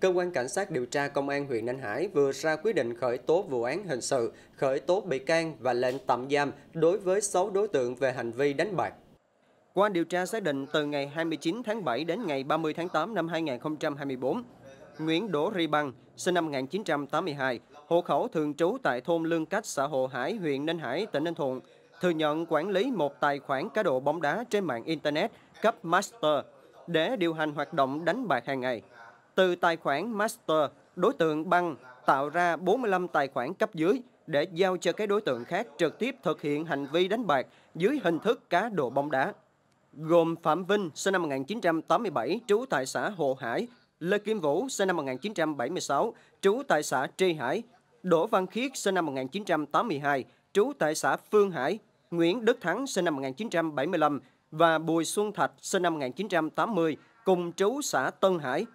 Cơ quan Cảnh sát điều tra Công an huyện Ninh Hải vừa ra quyết định khởi tố vụ án hình sự, khởi tố bị can và lệnh tạm giam đối với 6 đối tượng về hành vi đánh bạc. Qua điều tra xác định từ ngày 29 tháng 7 đến ngày 30 tháng 8 năm 2024, Nguyễn Đỗ Ri Băng, sinh năm 1982, hộ khẩu thường trú tại thôn Lương Cách, xã Hồ Hải, huyện Ninh Hải, tỉnh Ninh Thuận, thừa nhận quản lý một tài khoản cá độ bóng đá trên mạng Internet cấp Master để điều hành hoạt động đánh bạc hàng ngày. Từ tài khoản master, đối tượng băng tạo ra 45 tài khoản cấp dưới để giao cho các đối tượng khác trực tiếp thực hiện hành vi đánh bạc dưới hình thức cá độ bóng đá. Gồm Phạm Vinh, sinh năm 1987, trú tại xã Hồ Hải, Lê Kim Vũ, sinh năm 1976, trú tại xã Tri Hải, Đỗ Văn Khiết, sinh năm 1982, trú tại xã Phương Hải, Nguyễn Đức Thắng, sinh năm 1975 và Bùi Xuân Thạch, sinh năm 1980, cùng trú xã Tân Hải,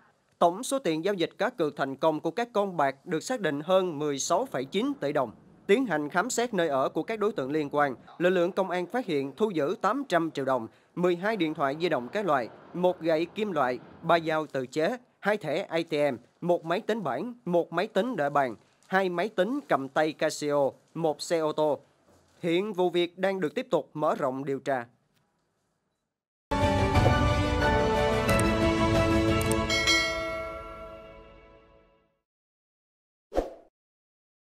Tổng số tiền giao dịch cá cược thành công của các con bạc được xác định hơn 16,9 tỷ đồng. Tiến hành khám xét nơi ở của các đối tượng liên quan, lực lượng công an phát hiện thu giữ 800 triệu đồng, 12 điện thoại di động các loại, một gậy kim loại, ba dao tự chế, hai thẻ ATM, một máy tính bảng, một máy tính đợi bàn, hai máy tính cầm tay Casio, một xe ô tô. Hiện vụ việc đang được tiếp tục mở rộng điều tra.